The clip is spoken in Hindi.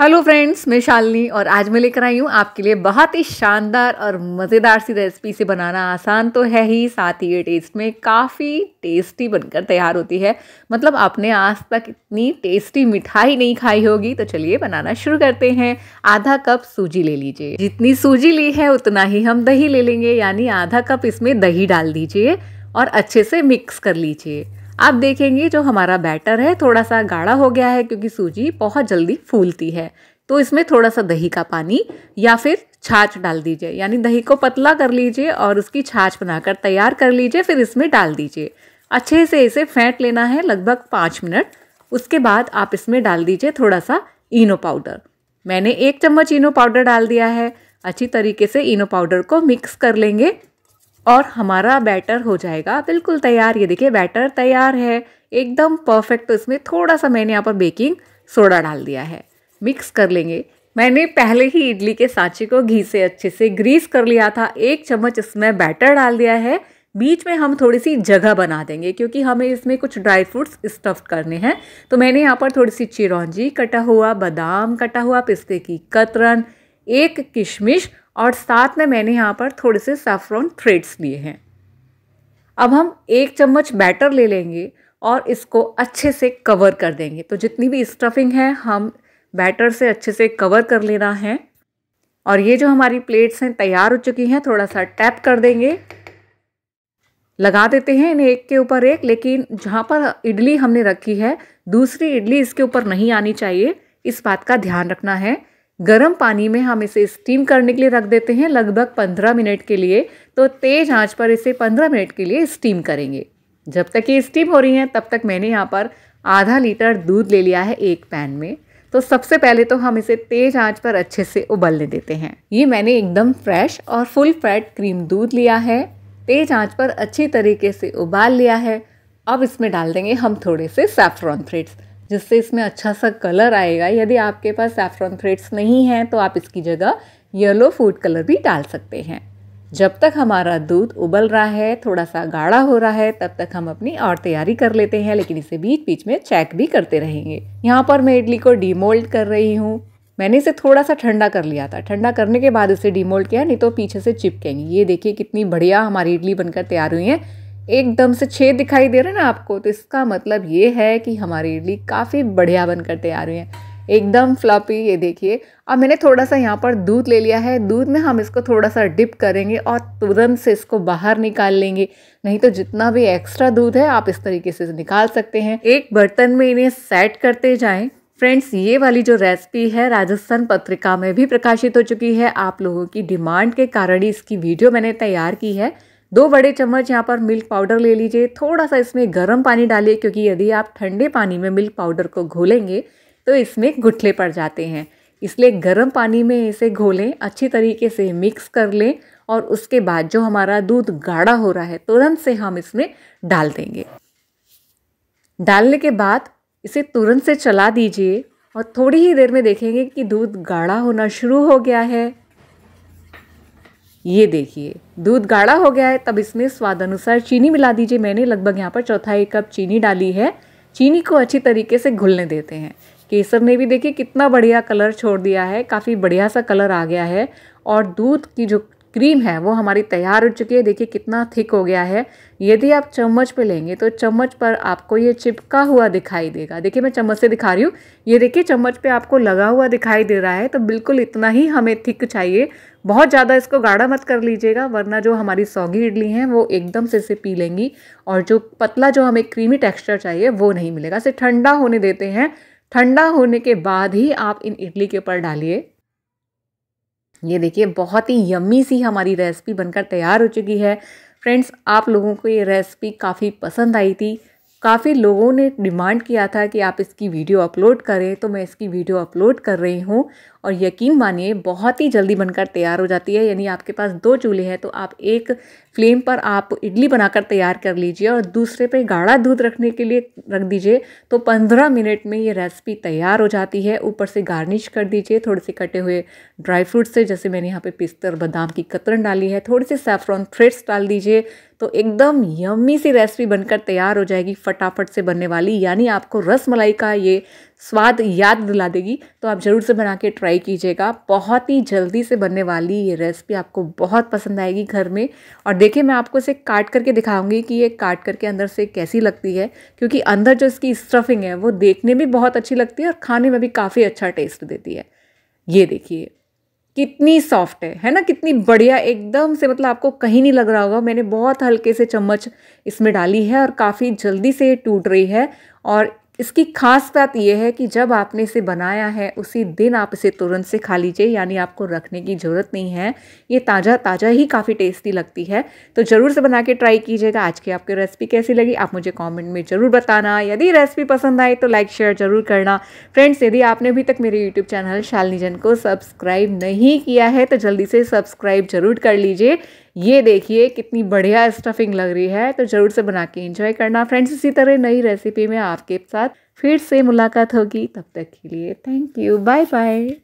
हेलो फ्रेंड्स मैं शालिनी और आज मैं लेकर आई हूँ आपके लिए बहुत ही शानदार और मज़ेदार सी रेसिपी से बनाना आसान तो है ही साथ ही ये टेस्ट में काफ़ी टेस्टी बनकर तैयार होती है मतलब आपने आज तक इतनी टेस्टी मिठाई नहीं खाई होगी तो चलिए बनाना शुरू करते हैं आधा कप सूजी ले लीजिए जितनी सूजी ली है उतना ही हम दही ले लेंगे यानी आधा कप इसमें दही डाल दीजिए और अच्छे से मिक्स कर लीजिए आप देखेंगे जो हमारा बैटर है थोड़ा सा गाढ़ा हो गया है क्योंकि सूजी बहुत जल्दी फूलती है तो इसमें थोड़ा सा दही का पानी या फिर छाछ डाल दीजिए यानी दही को पतला कर लीजिए और उसकी छाछ बनाकर तैयार कर लीजिए फिर इसमें डाल दीजिए अच्छे से इसे फेंट लेना है लगभग पाँच मिनट उसके बाद आप इसमें डाल दीजिए थोड़ा सा इनो पाउडर मैंने एक चम्मच इनो पाउडर डाल दिया है अच्छी तरीके से इनो पाउडर को मिक्स कर लेंगे और हमारा बैटर हो जाएगा बिल्कुल तैयार ये देखिए बैटर तैयार है एकदम परफेक्ट तो इसमें थोड़ा सा मैंने यहाँ पर बेकिंग सोडा डाल दिया है मिक्स कर लेंगे मैंने पहले ही इडली के सांचे को घी से अच्छे से ग्रीस कर लिया था एक चम्मच इसमें बैटर डाल दिया है बीच में हम थोड़ी सी जगह बना देंगे क्योंकि हमें इसमें कुछ ड्राई फ्रूट्स स्टफ़ करने हैं तो मैंने यहाँ पर थोड़ी सी चिरौंजी कटा हुआ बादाम कटा हुआ पिस्ते की कतरन एक किशमिश और साथ में मैंने यहाँ पर थोड़े से सेफ्रॉन थ्रेड्स लिए हैं अब हम एक चम्मच बैटर ले लेंगे और इसको अच्छे से कवर कर देंगे तो जितनी भी स्टफिंग है हम बैटर से अच्छे से कवर कर लेना है और ये जो हमारी प्लेट्स हैं तैयार हो चुकी हैं थोड़ा सा टैप कर देंगे लगा देते हैं इन्हें एक के ऊपर एक लेकिन जहाँ पर इडली हमने रखी है दूसरी इडली इसके ऊपर नहीं आनी चाहिए इस बात का ध्यान रखना है गर्म पानी में हम इसे स्टीम करने के लिए रख देते हैं लगभग 15 मिनट के लिए तो तेज़ आंच पर इसे 15 मिनट के लिए स्टीम करेंगे जब तक ये स्टीम हो रही हैं तब तक मैंने यहाँ पर आधा लीटर दूध ले लिया है एक पैन में तो सबसे पहले तो हम इसे तेज आंच पर अच्छे से उबलने देते हैं ये मैंने एकदम फ्रेश और फुल फैट क्रीम दूध लिया है तेज आंच पर अच्छी तरीके से उबाल लिया है अब इसमें डाल देंगे हम थोड़े से सेफ्रॉन थ्रेड्स जिससे इसमें अच्छा सा कलर आएगा यदि आपके पास सैफ्रॉन थ्रेड्स नहीं हैं तो आप इसकी जगह येलो फूड कलर भी डाल सकते हैं जब तक हमारा दूध उबल रहा है थोड़ा सा गाढ़ा हो रहा है तब तक हम अपनी और तैयारी कर लेते हैं लेकिन इसे बीच बीच में चेक भी करते रहेंगे यहाँ पर मैं इडली को डीमोल्ड कर रही हूँ मैंने इसे थोड़ा सा ठंडा कर लिया था ठंडा करने के बाद इसे डीमोल्ड किया नहीं तो पीछे से चिपकेंगी ये देखिए कितनी बढ़िया हमारी इडली बनकर तैयार हुई है एकदम से छेद दिखाई दे रहे ना आपको तो इसका मतलब ये है कि हमारी इडली काफ़ी बढ़िया बनकर तैयार हुई है एकदम फ्लॉपी ये देखिए अब मैंने थोड़ा सा यहाँ पर दूध ले लिया है दूध में हम इसको थोड़ा सा डिप करेंगे और तुरंत से इसको बाहर निकाल लेंगे नहीं तो जितना भी एक्स्ट्रा दूध है आप इस तरीके से निकाल सकते हैं एक बर्तन में इन्हें सेट करते जाएं फ्रेंड्स ये वाली जो रेसिपी है राजस्थान पत्रिका में भी प्रकाशित हो चुकी है आप लोगों की डिमांड के कारण ही इसकी वीडियो मैंने तैयार की है दो बड़े चम्मच यहाँ पर मिल्क पाउडर ले लीजिए थोड़ा सा इसमें गर्म पानी डालिए क्योंकि यदि आप ठंडे पानी में मिल्क पाउडर को घोलेंगे तो इसमें गुठले पड़ जाते हैं इसलिए गर्म पानी में इसे घोलें अच्छी तरीके से मिक्स कर लें और उसके बाद जो हमारा दूध गाढ़ा हो रहा है तुरंत से हम इसमें डाल देंगे डालने के बाद इसे तुरंत से चला दीजिए और थोड़ी ही देर में देखेंगे कि दूध गाढ़ा होना शुरू हो गया है ये देखिए दूध गाढ़ा हो गया है तब इसमें स्वाद अनुसार चीनी मिला दीजिए मैंने लगभग यहाँ पर चौथा एक कप चीनी डाली है चीनी को अच्छी तरीके से घुलने देते हैं केसर ने भी देखिए कितना बढ़िया कलर छोड़ दिया है काफ़ी बढ़िया सा कलर आ गया है और दूध की जो क्रीम है वो हमारी तैयार हो चुकी है देखिए कितना थिक हो गया है यदि आप चम्मच पे लेंगे तो चम्मच पर आपको ये चिपका हुआ दिखाई देगा देखिए मैं चम्मच से दिखा रही हूँ ये देखिए चम्मच पे आपको लगा हुआ दिखाई दे रहा है तो बिल्कुल इतना ही हमें थिक चाहिए बहुत ज़्यादा इसको गाढ़ा मत कर लीजिएगा वरना जो हमारी सौगी इडली हैं वो एकदम से इसे पी लेंगी और जो पतला जो हमें क्रीमी टेक्स्चर चाहिए वो नहीं मिलेगा इसे ठंडा होने देते हैं ठंडा होने के बाद ही आप इन इडली के ऊपर डालिए ये देखिए बहुत ही यम्मी सी हमारी रेसिपी बनकर तैयार हो चुकी है फ्रेंड्स आप लोगों को ये रेसिपी काफ़ी पसंद आई थी काफ़ी लोगों ने डिमांड किया था कि आप इसकी वीडियो अपलोड करें तो मैं इसकी वीडियो अपलोड कर रही हूँ और यकीन मानिए बहुत ही जल्दी बनकर तैयार हो जाती है यानी आपके पास दो चूल्हे हैं तो आप एक फ्लेम पर आप इडली बनाकर तैयार कर लीजिए और दूसरे पे गाढ़ा दूध रखने के लिए रख दीजिए तो पंद्रह मिनट में ये रेसिपी तैयार हो जाती है ऊपर से गार्निश कर दीजिए थोड़े से कटे हुए ड्राई फ्रूट्स से जैसे मैंने यहाँ पर पिस्तर बादाम की कतरन डाली है थोड़े से सेफ्रॉन थ्रेड्स डाल दीजिए तो एकदम यम्मी सी रेसिपी बनकर तैयार हो जाएगी फटाफट से बनने वाली यानी आपको रस मलाई का ये स्वाद याद दिला देगी तो आप ज़रूर से बना के ट्राई कीजिएगा बहुत ही जल्दी से बनने वाली ये रेसिपी आपको बहुत पसंद आएगी घर में और देखिए मैं आपको इसे काट करके दिखाऊंगी कि ये काट करके अंदर से कैसी लगती है क्योंकि अंदर जो इसकी स्टफिंग है वो देखने में बहुत अच्छी लगती है और खाने में भी काफ़ी अच्छा टेस्ट देती है ये देखिए कितनी सॉफ्ट है है ना कितनी बढ़िया एकदम से मतलब आपको कहीं नहीं लग रहा होगा मैंने बहुत हल्के से चम्मच इसमें डाली है और काफ़ी जल्दी से ये टूट रही है और इसकी खास बात यह है कि जब आपने इसे बनाया है उसी दिन आप इसे तुरंत से खा लीजिए यानी आपको रखने की ज़रूरत नहीं है ये ताज़ा ताज़ा ही काफ़ी टेस्टी लगती है तो ज़रूर से बना के ट्राई कीजिएगा आज की आपकी रेसिपी कैसी लगी आप मुझे कमेंट में ज़रूर बताना यदि रेसिपी पसंद आए तो लाइक शेयर ज़रूर करना फ्रेंड्स यदि आपने अभी तक मेरे यूट्यूब चैनल शालनीजन जन को सब्सक्राइब नहीं किया है तो जल्दी से सब्सक्राइब ज़रूर कर लीजिए ये देखिए कितनी बढ़िया स्टफिंग लग रही है तो ज़रूर से बना के इंजॉय करना फ्रेंड्स इसी तरह नई रेसिपी में आपके साथ फिर से मुलाकात होगी तब तक के लिए थैंक यू बाय बाय